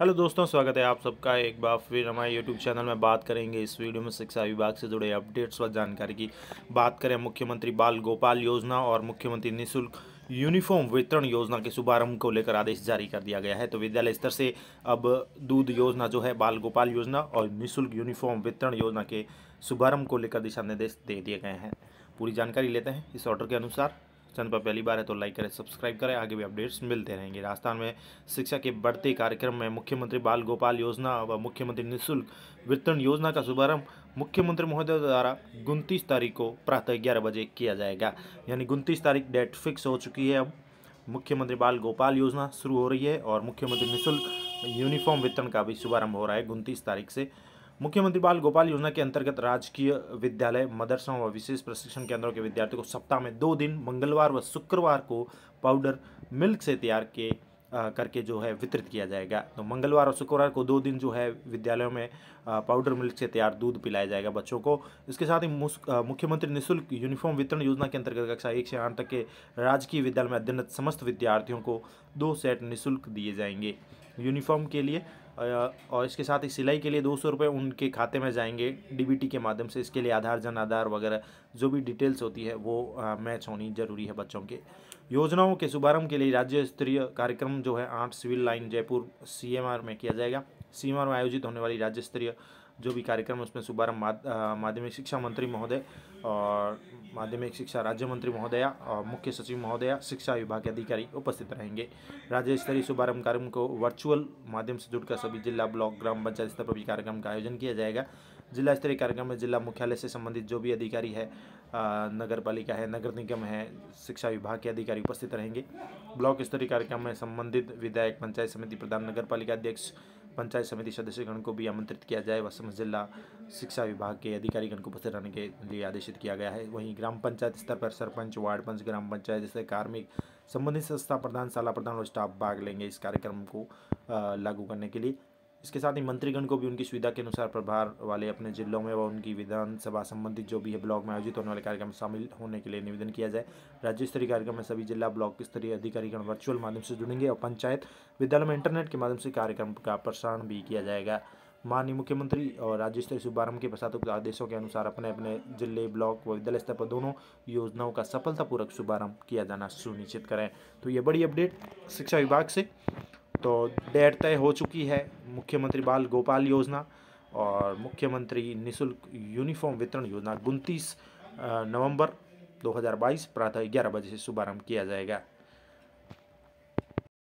hello दोस्तों स्वागत है आप सबका एक बार फिर हमारे यूट्यूब चैनल में बात करेंगे इस वीडियो में शिक्षा विभाग से जुड़े अपडेट्स व जानकारी की बात करें मुख्यमंत्री बाल गोपाल योजना और मुख्यमंत्री निःशुल्क यूनिफॉर्म वितरण योजना के शुभारंभ को लेकर आदेश जारी कर दिया गया है तो विद्यालय स्तर से अब दूध योजना जो है बाल गोपाल योजना और निःशुल्क यूनिफॉर्म वितरण योजना के शुभारंभ को लेकर दिशा निर्देश दे दिए गए हैं पूरी जानकारी लेते हैं इस ऑर्डर के अनुसार चैनल पर पहली बार है तो लाइक करें सब्सक्राइब करें आगे भी अपडेट्स मिलते रहेंगे राजस्थान में शिक्षा के बढ़ते कार्यक्रम में मुख्यमंत्री बाल गोपाल योजना व मुख्यमंत्री निःशुल्क वितरण योजना का शुभारंभ मुख्यमंत्री महोदय द्वारा उनतीस तारीख को प्रातः ग्यारह बजे किया जाएगा यानी उनतीस तारीख डेट फिक्स हो चुकी है अब मुख्यमंत्री बाल गोपाल योजना शुरू हो रही है और मुख्यमंत्री निःशुल्क यूनिफॉर्म वितरण का भी शुभारंभ हो रहा है उनतीस तारीख से मुख्यमंत्री बाल गोपाल योजना के अंतर्गत राजकीय विद्यालय मदरसों व विशेष प्रशिक्षण केंद्रों के विद्यार्थियों को सप्ताह में दो दिन मंगलवार व शुक्रवार को पाउडर मिल्क से तैयार के करके जो है वितरित किया जाएगा तो मंगलवार और शुक्रवार को दो दिन जो है विद्यालयों में पाउडर मिल्क से तैयार दूध पिलाया जाएगा बच्चों को इसके साथ ही मुख्यमंत्री निशुल्क यूनिफॉर्म वितरण योजना के अंतर्गत कक्षा एक से आठ तक के राजकीय विद्यालय में अध्ययनरत समस्त विद्यार्थियों को दो सेट निःशुल्क दिए जाएंगे यूनिफॉर्म के लिए और इसके साथ ही सिलाई के लिए दो सौ रुपये उनके खाते में जाएंगे डीबीटी के माध्यम से इसके लिए आधार जन आधार वगैरह जो भी डिटेल्स होती है वो मैच होनी ज़रूरी है बच्चों के योजनाओं के शुभारंभ के लिए राज्य स्तरीय कार्यक्रम जो है आठ सिविल लाइन जयपुर सी में किया जाएगा सीएमआर में आयोजित होने वाली राज्य स्तरीय जो भी कार्यक्रम उसमें शुभारंभ माध्यमिक शिक्षा मंत्री महोदय और माध्यमिक शिक्षा राज्य मंत्री महोदया और मुख्य सचिव महोदया शिक्षा विभाग के अधिकारी उपस्थित रहेंगे राज्य स्तरीय शुभारंभ कार्यक्रम को वर्चुअल माध्यम से जुड़कर सभी जिला ब्लॉक ग्राम पंचायत स्तर पर भी कार्यक्रम का आयोजन किया जाएगा जिला स्तरीय कार्यक्रम में जिला मुख्यालय से संबंधित जो भी अधिकारी है नगर पालिका है नगर निगम है शिक्षा विभाग के अधिकारी उपस्थित रहेंगे ब्लॉक स्तरीय कार्यक्रम में संबंधित विधायक पंचायत समिति प्रधान नगर पालिका अध्यक्ष पंचायत समिति सदस्यगण को भी आमंत्रित किया जाए व समस्त जिला शिक्षा विभाग के अधिकारीगण को उपस्थित रहने के लिए आदेशित किया गया है वहीं ग्राम पंचायत स्तर पर सरपंच वार्ड पंच ग्राम पंचायत स्तर कार्मिक संबंधित संस्था प्रधान शाला प्रधान और स्टाफ भाग लेंगे इस कार्यक्रम को लागू करने के लिए इसके साथ ही मंत्रीगण को भी उनकी सुविधा के अनुसार प्रभार वाले अपने जिलों में व उनकी विधानसभा संबंधित जो भी है ब्लॉक में आयोजित होने वाले कार्यक्रम में शामिल होने के लिए निवेदन किया जाए राज्य स्तरीय कार्यक्रम में सभी जिला ब्लॉक स्तरीय अधिकारीगण वर्चुअल माध्यम से जुड़ेंगे और पंचायत विद्यालय में इंटरनेट के माध्यम से कार्यक्रम का प्रसारण भी किया जाएगा माननीय मुख्यमंत्री और राज्य स्तरीय शुभारंभ के पश्चात आदेशों के अनुसार अपने अपने जिले ब्लॉक व विद्यालय स्तर पर दोनों योजनाओं का सफलतापूर्वक शुभारंभ किया जाना सुनिश्चित करें तो ये बड़ी अपडेट शिक्षा विभाग से तो डेट तय हो चुकी है मुख्यमंत्री बाल गोपाल योजना और मुख्यमंत्री निशुल्क यूनिफॉर्म वितरण योजना उनतीस नवंबर 2022 प्रातः ग्यारह बजे से शुभारंभ किया जाएगा